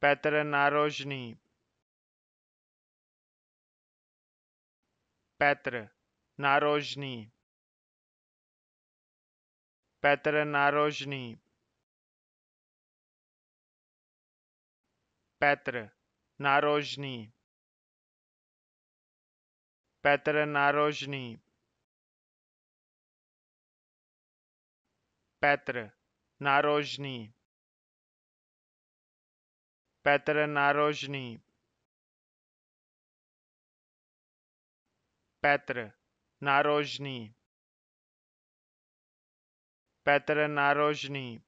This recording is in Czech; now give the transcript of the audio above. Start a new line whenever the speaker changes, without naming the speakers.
Petr Narožný Petr Narožný Petr Narožný Petr Narožný Petr Narožný Petr Narožný Petr Narožný Petr Narožný Petr Narožný